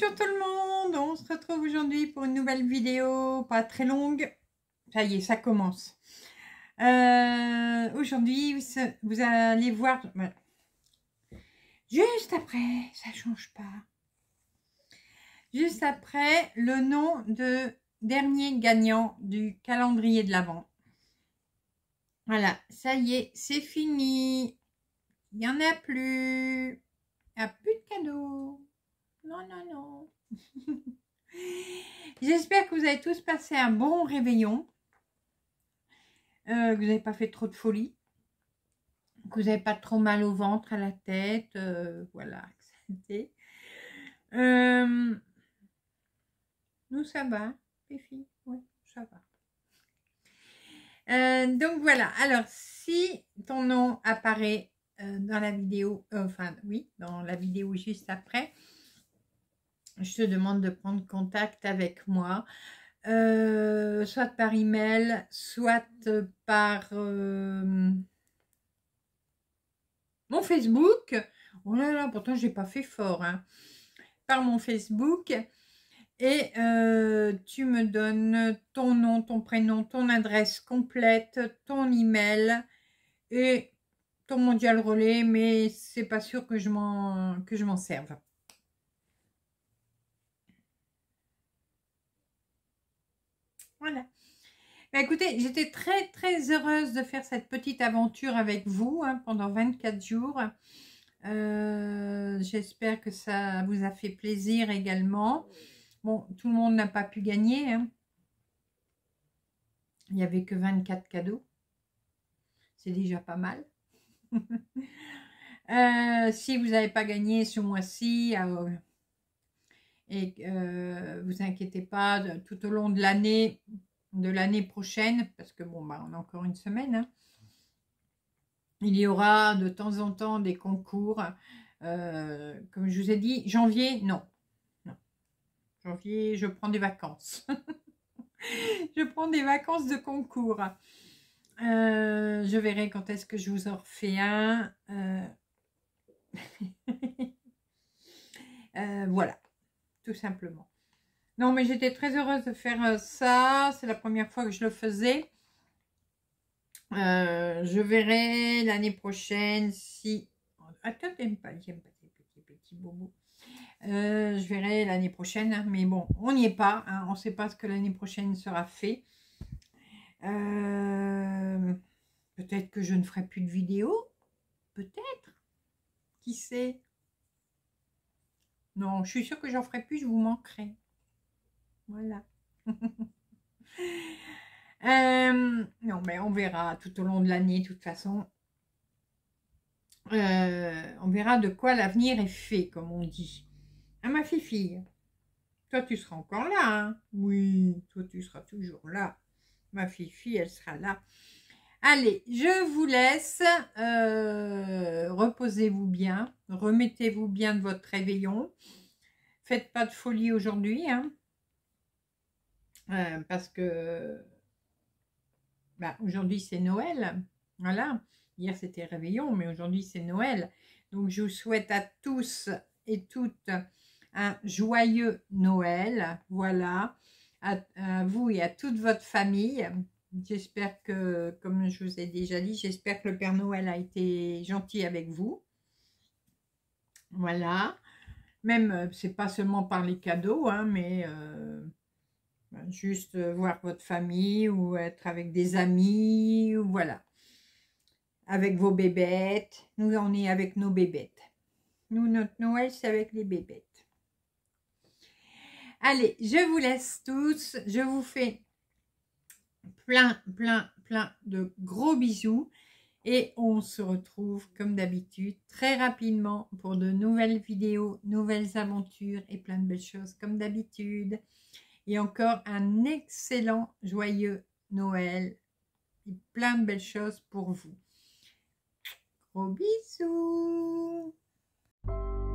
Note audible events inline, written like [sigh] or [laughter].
Bonjour tout le monde, on se retrouve aujourd'hui pour une nouvelle vidéo, pas très longue. Ça y est, ça commence. Euh, aujourd'hui, vous allez voir... Juste après, ça change pas. Juste après, le nom de dernier gagnant du calendrier de l'Avent. Voilà, ça y est, c'est fini. Il n'y en a plus. Il n'y a plus de cadeaux. Non, non, non. [laughs] J'espère que vous avez tous passé un bon réveillon. Euh, que vous n'avez pas fait trop de folie. Que vous n'avez pas trop mal au ventre, à la tête. Euh, voilà, [laughs] euh, nous, ça va, les filles. Oui, ça va. donc voilà, alors si ton nom apparaît dans la vidéo, enfin oui, dans la vidéo juste après, je te demande de prendre contact avec moi, euh, soit par email, soit euh, par euh, mon Facebook. Oh là là, pourtant j'ai pas fait fort. Hein. Par mon Facebook. Et tu me donnes ton nom, ton prénom, ton adresse complète, ton email et ton mondial relais, mais c'est pas sûr que je m'en serve. Bah, écoutez, j'étais très très heureuse de faire cette petite aventure avec vous hein, pendant 24 jours. Euh, j'espère que ça vous a fait plaisir également. Bon, tout le monde n'a pas pu gagner. Hein. Il n'y avait que 24 cadeaux. C'est déjà pas mal. [laughs] Euh, si vous n'avez pas gagné ce mois-ci, euh, et euh, vous inquiétez pas, tout au long de l'année de l'année prochaine, parce que bon, bah, on a encore une semaine, hein, il y aura de temps en temps des concours. Euh, comme je vous ai dit, janvier, non. Janvier, je prends des vacances. [laughs] je prends des vacances de concours. Euh, je verrai quand est-ce que je vous en refais un. Euh, [laughs] voilà simplement. Non, mais j'étais très heureuse de faire euh, ça. C'est la première fois que je le faisais. Euh, je verrai l'année prochaine si... Ah, pas, j'aime pas ces petits, petits euh, je verrai l'année prochaine, hein, mais bon, on n'y est pas. Hein. on sait pas ce que l'année prochaine sera fait. peut-être que je ne ferai plus de vidéos. Peut-être. Qui sait non, je suis sûre que j'en ferai plus, je vous manquerai. Voilà. [laughs] Euh, non, mais on verra tout au long de l'année, de toute façon. Euh, on verra de quoi l'avenir est fait, comme on dit. à ah, ma fille toi, tu seras encore là, hein Oui, toi, tu seras toujours là. Ma fille-fille, elle sera là. Allez, je vous laisse. Euh, reposez-vous bien, remettez-vous bien de votre réveillon. Faites pas de folie aujourd'hui, hein, euh, parce que bah, aujourd'hui c'est Noël, voilà. Hier c'était réveillon, mais aujourd'hui c'est Noël. Donc je vous souhaite à tous et toutes un joyeux Noël, voilà, à vous et à toute votre famille. J'espère que, comme je vous ai déjà dit, j'espère que le Père Noël a été gentil avec vous. Voilà. Même, euh, c'est pas seulement par les cadeaux, hein, mais euh, ben, juste euh, voir votre famille ou être avec des amis, ou voilà. Avec vos bébêtes. Nous, on est avec nos bébêtes. Nous, notre Noël, c'est avec les bébêtes. Allez, je vous laisse tous. Je vous fais plein, plein, plein de gros bisous. Et on se retrouve comme d'habitude très rapidement pour de nouvelles vidéos, nouvelles aventures et plein de belles choses comme d'habitude. Et encore un excellent joyeux Noël et plein de belles choses pour vous. Gros bisous